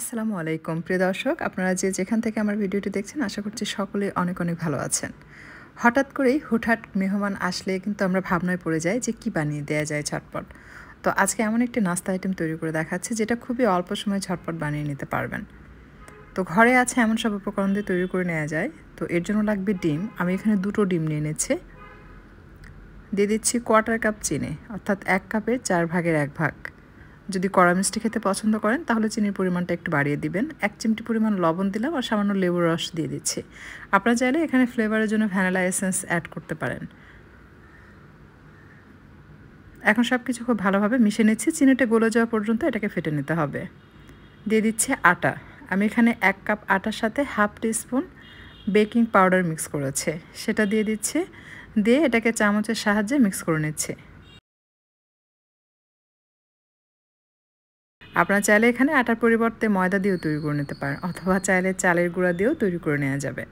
আসসালামু আলাইকুম প্রিয় দর্শক আপনারা যে যেখান থেকে আমার ভিডিওটি দেখছেন আশা করছি সকলে অনেক অনেক ভালো আছেন হঠাৎ করেই হুঠাট মেহমান আসলে কিন্তু আমরা ভাবনায় পড়ে যাই যে কি বানিয়ে দেয়া যায় ছটপট তো আজকে এমন একটি নাস্তা আইটেম তৈরি করে দেখাচ্ছি যেটা খুবই অল্প সময়ে ছটপট বানিয়ে নিতে পারবেন তো ঘরে আছে এমন সব উপকরণ দিয়ে তৈরি করে নেওয়া যায় তো এর জন্য লাগবে ডিম আমি এখানে দুটো ডিম নিয়ে নিচ্ছি দিয়ে দিচ্ছি কোয়ার্টার কাপ চিনি অর্থাৎ এক কাপের চার ভাগের এক ভাগ যদি কড়া মিষ্টি খেতে পছন্দ করেন তাহলে চিনির পরিমাণটা একটু বাড়িয়ে দিবেন এক চিমটি পরিমাণ লবণ দিলাম আর সামান্য লেবুর রস দিয়ে দিচ্ছি আপনারা চাইলে এখানে ফ্লেভারের জন্য ভ্যানিলা এসেন্স অ্যাড করতে পারেন এখন সব কিছু খুব ভালোভাবে মিশে নিচ্ছি চিনিটা গলে যাওয়া পর্যন্ত এটাকে ফেটে নিতে হবে দিয়ে দিচ্ছে আটা আমি এখানে এক কাপ আটার সাথে half teaspoon baking powder mix করেছে সেটা দিয়ে দিচ্ছে দিয়ে এটাকে চামচের সাহায্যে মিক্স করে নিচ্ছে আপনারা চাইলে এখানে আটার পরিবর্তে ময়দা দিয়েও তৈরি করে নিতে পারেন অথবা চাইলে চালের গুঁড়া দিয়েও তৈরি করে নেওয়া যাবে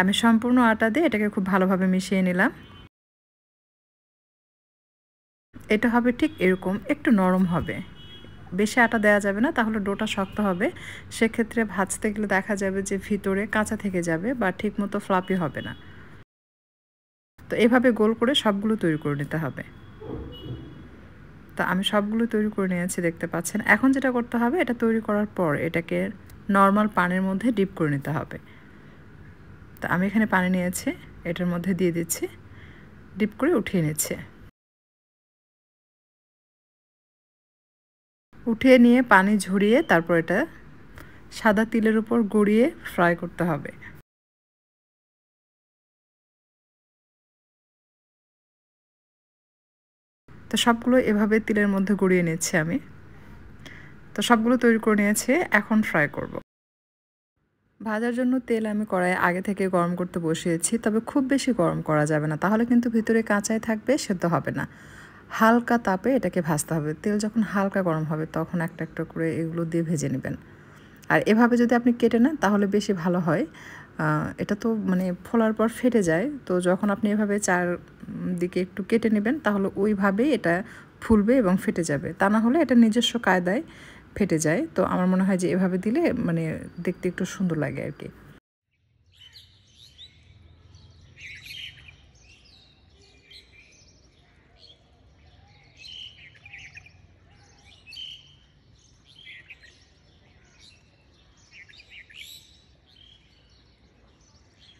আমি সম্পূর্ণ আটা দিয়ে এটাকে খুব ভালোভাবে মিশিয়ে নিলাম এটা হবে ঠিক এরকম একটু নরম হবে বেশি আটা দেওয়া যাবে না তাহলে ডোটা শক্ত হবে সেক্ষেত্রে ভাজতে গেলে দেখা যাবে যে ভিতরে কাঁচা থেকে যাবে বা ঠিকমতো ফ্লাপি হবে না তো এভাবে গোল করে সবগুলো তৈরি করে নিতে হবে তা আমি সবগুলো তৈরি করে নিয়েছি দেখতে পাচ্ছেন এখন যেটা করতে হবে এটা তৈরি করার পর এটাকে নর্মাল পানের মধ্যে ডিপ করে নিতে হবে তো আমি এখানে পানি নিয়েছি এটার মধ্যে দিয়ে দিচ্ছি ডিপ করে উঠিয়ে নিচ্ছে উঠিয়ে নিয়ে পানি ঝরিয়ে তারপর এটা সাদা তিলের উপর গড়িয়ে ফ্রাই করতে হবে তো সবগুলো এভাবে তিলের মধ্যে গড়িয়ে নিচ্ছি আমি তো সবগুলো তৈরি করে নিয়েছি এখন ফ্রাই করব। ভাজার জন্য তেল আমি কড়াই আগে থেকে গরম করতে বসিয়েছি তবে খুব বেশি গরম করা যাবে না তাহলে কিন্তু ভিতরে কাঁচায় থাকবে সেদ্ধ হবে না হালকা তাপে এটাকে ভাজতে হবে তেল যখন হালকা গরম হবে তখন একটা একটা করে এগুলো দিয়ে ভেজে নেবেন আর এভাবে যদি আপনি কেটে নেন তাহলে বেশি ভালো হয় এটা তো মানে ফোলার পর ফেটে যায় তো যখন আপনি এভাবে চার দিকে একটু কেটে নেবেন তাহলে ওইভাবেই এটা ফুলবে এবং ফেটে যাবে তা না হলে এটা নিজস্ব কায়দায় ফেটে যায় তো আমার মনে হয় যে এভাবে দিলে মানে দেখতে একটু সুন্দর লাগে আর কি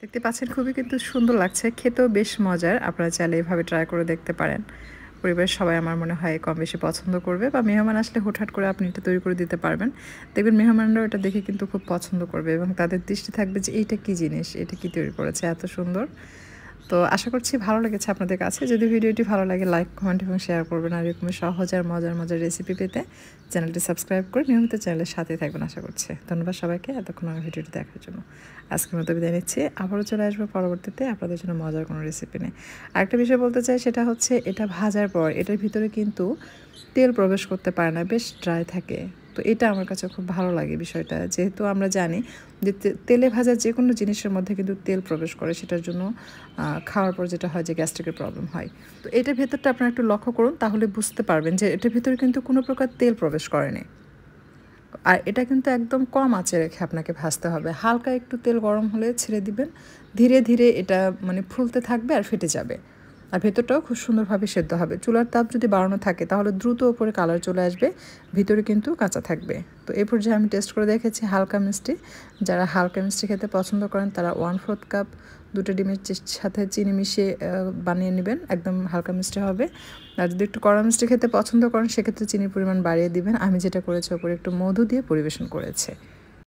দেখতে পাচ্ছেন খুবই কিন্তু সুন্দর লাগছে খেতেও বেশ মজার আপনারা চাইলে এভাবে ট্রাই করে দেখতে পারেন পরিবারের সবাই আমার মনে হয় কম বেশি পছন্দ করবে বা মেহমান আসলে হুটহাট করে আপনি এটা তৈরি করে দিতে পারবেন দেখবেন মেহমানরাও এটা দেখে কিন্তু খুব পছন্দ করবে এবং তাদের দৃষ্টি থাকবে যে এইটা কি জিনিস এটা কি তৈরি করেছে এত সুন্দর তো আশা করছি ভালো লেগেছে আপনাদের কাছে যদি ভিডিওটি ভালো লাগে লাইক কমেন্ট এবং শেয়ার করবেন আর এরকম সহজ আর মজার মজার রেসিপি পেতে চ্যানেলটি সাবস্ক্রাইব করে নিয়মিত চ্যানেলের সাথে থাকবেন আশা করছি ধন্যবাদ সবাইকে এতক্ষণ আমার ভিডিওটি দেখার জন্য আজকের মতো বিদায় নিচ্ছি আবারও চলে আসবো পরবর্তীতে আপনাদের জন্য মজার কোনো রেসিপি নেই আরেকটা বিষয় বলতে চাই সেটা হচ্ছে এটা ভাজার পর এটার ভিতরে কিন্তু তেল প্রবেশ করতে পারে না বেশ ড্রাই থাকে তো এটা আমার কাছে খুব ভালো লাগে বিষয়টা যেহেতু আমরা জানি যে তেলে ভাজা যে কোনো জিনিসের মধ্যে কিন্তু তেল প্রবেশ করে সেটার জন্য খাওয়ার পর যেটা হয় যে গ্যাস্ট্রিকের প্রবলেম হয় তো এটার ভেতরটা আপনারা একটু লক্ষ্য করুন তাহলে বুঝতে পারবেন যে এটার ভেতরে কিন্তু কোনো প্রকার তেল প্রবেশ করেনি আর এটা কিন্তু একদম কম আঁচে রেখে আপনাকে ভাজতে হবে হালকা একটু তেল গরম হলে ছেড়ে দিবেন ধীরে ধীরে এটা মানে ফুলতে থাকবে আর ফেটে যাবে আর ভেতরটাও খুব সুন্দরভাবে সেদ্ধ হবে চুলার তাপ যদি বাড়ানো থাকে তাহলে দ্রুত ওপরে কালার চলে আসবে ভিতরে কিন্তু কাঁচা থাকবে তো এই পর্যায়ে আমি টেস্ট করে দেখেছি হালকা মিষ্টি যারা হালকা মিষ্টি খেতে পছন্দ করেন তারা ওয়ান ফোর্থ কাপ দুটো ডিমের সাথে চিনি মিশিয়ে বানিয়ে নেবেন একদম হালকা মিষ্টি হবে আর যদি একটু কড়া মিষ্টি খেতে পছন্দ করেন সেক্ষেত্রে চিনির পরিমাণ বাড়িয়ে দিবেন আমি যেটা করেছি ওপরে একটু মধু দিয়ে পরিবেশন করেছে